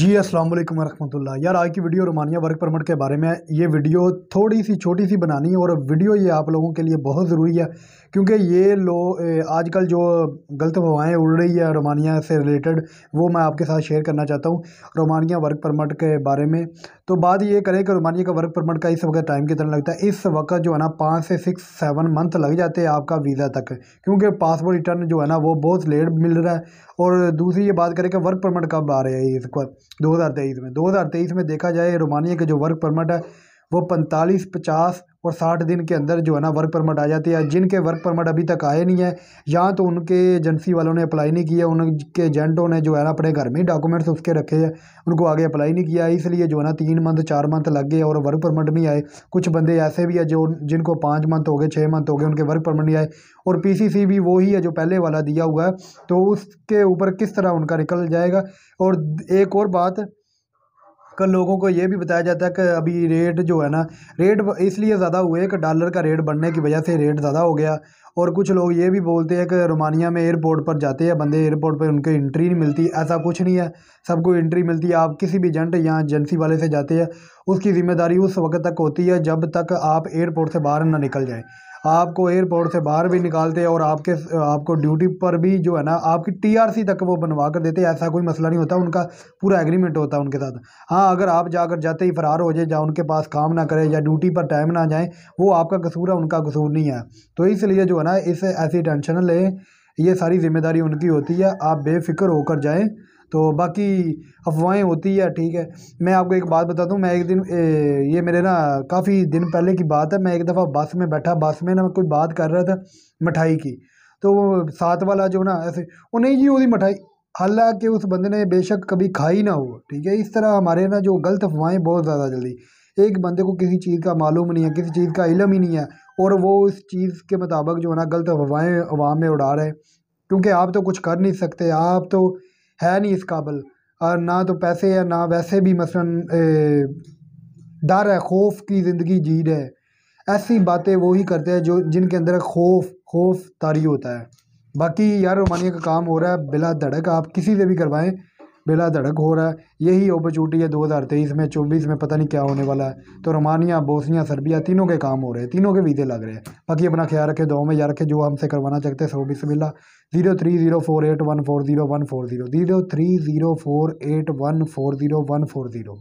जी अस्सलाम वालेकुम वरहमतुल्ला यार आज की वीडियो रोमानिया वर्क परमिट के बारे में ये वीडियो थोड़ी सी छोटी सी बनानी है और वीडियो ये आप लोगों के लिए बहुत ज़रूरी है क्योंकि ये लो आजकल जो गलत हवाएँ उड़ रही है रोमानिया से रिलेटेड वो मैं आपके साथ शेयर करना चाहता हूँ रोमानिया वर्क परमिट के बारे में तो बात ये करें कि रोमानिया का वर्क परमिट का इस वक्त टाइम कितना लगता है इस वक्त जो है ना पाँच से सिक्स सेवन मंथ लग जाते हैं आपका वीज़ा तक क्योंकि पासपोर्ट रिटर्न जो है ना वो बहुत लेट मिल रहा है और दूसरी ये बात करें कि वर्क परमिट कब आ रहा है इस वक्त दो हज़ार तेईस में दो हज़ार तेईस में देखा जाए रोमानिया का जो वर्क परमिट है वो पैंतालीस पचास और साठ दिन के अंदर जो है ना वर्क परमिट आ जाती है जिनके वर्क परमिट अभी तक आए नहीं है या तो उनके एजेंसी वालों ने अप्लाई नहीं किया उनके एजेंटों ने जो है ना अपने घर में ही डॉक्यूमेंट्स उसके रखे हैं उनको आगे अप्लाई नहीं किया इसलिए जो है ना तीन मंथ चार मंथ लग गए और वर्क परमिट नहीं आए कुछ बंदे ऐसे भी है जो जिनको पाँच मंथ हो गए छः मंथ हो गए उनके वर्क परमिट नहीं आए और पी भी वही है जो पहले वाला दिया हुआ है तो उसके ऊपर किस तरह उनका निकल जाएगा और एक और बात कल लोगों को ये भी बताया जाता है कि अभी रेट जो है ना रेट इसलिए ज़्यादा हुए कि डॉलर का रेट बढ़ने की वजह से रेट ज़्यादा हो गया और कुछ लोग ये भी बोलते हैं कि रोमानिया में एयरपोर्ट पर जाते हैं बंदे एयरपोर्ट पर उनको एंट्री नहीं मिलती ऐसा कुछ नहीं है सबको एंट्री मिलती है आप किसी भी एजेंट या एजेंसी वाले से जाते हैं उसकी ज़िम्मेदारी उस वक्त तक होती है जब तक आप एयरपोर्ट से बाहर ना निकल जाएँ आपको एयरपोर्ट से बाहर भी निकालते हैं और आपके आपको ड्यूटी पर भी जो है ना आपकी टीआरसी तक वो बनवा कर देते हैं ऐसा कोई मसला नहीं होता उनका पूरा एग्रीमेंट होता है उनके साथ हाँ अगर आप जाकर जाते ही फ़रार हो जाए या उनके पास काम ना करें या ड्यूटी पर टाइम ना जाएँ वो आपका कसूर है उनका कसूर नहीं है तो इसलिए जो हो ना इससे ऐसी टेंशन लें ये सारी जिम्मेदारी उनकी होती है आप बेफिक्र होकर जाएं तो बाकी अफवाहें होती है ठीक है मैं आपको एक बात बताता हूँ मैं एक दिन ए, ये मेरे ना काफ़ी दिन पहले की बात है मैं एक दफ़ा बस में बैठा बस में ना कोई बात कर रहा था मिठाई की तो वो साथ वाला जो ना ऐसे वो नहीं जी वो मिठाई हालांकि उस बंदे ने बेशक कभी खाई ना हो ठीक है इस तरह हमारे ना जो गलत अफवाहें बहुत ज़्यादा जल्दी एक बंदे को किसी चीज़ का मालूम नहीं है किसी चीज़ का इलम ही नहीं है और वो उस चीज़ के मुताबिक जो है ना गलत हवाएँ हवा में उड़ा रहे हैं क्योंकि आप तो कुछ कर नहीं सकते आप तो है नहीं इस काबिल और ना तो पैसे है ना वैसे भी मसलन डर है खौफ की ज़िंदगी जी रहे ऐसी बातें वो ही करते हैं जो जिनके अंदर खौफ खौफ तारी होता है बाकी यार रोमानिया का काम हो रहा है बिला धड़क आप किसी से भी करवाएं बेला धड़क हो रहा है यही ओपरचुनिटी है दो हज़ार तेईस में चौबीस में पता नहीं क्या होने वाला है तो रोमानिया बोसनिया सर्बिया तीनों के काम हो रहे हैं तीनों के वीज़े लग रहे हैं बाकी अपना ख्याल रखे दो में यार रखें जो हमसे करवाना चाहते हैं बीस मिला zero three zero four eight one four zero one four zero zero three zero four eight one four zero one four zero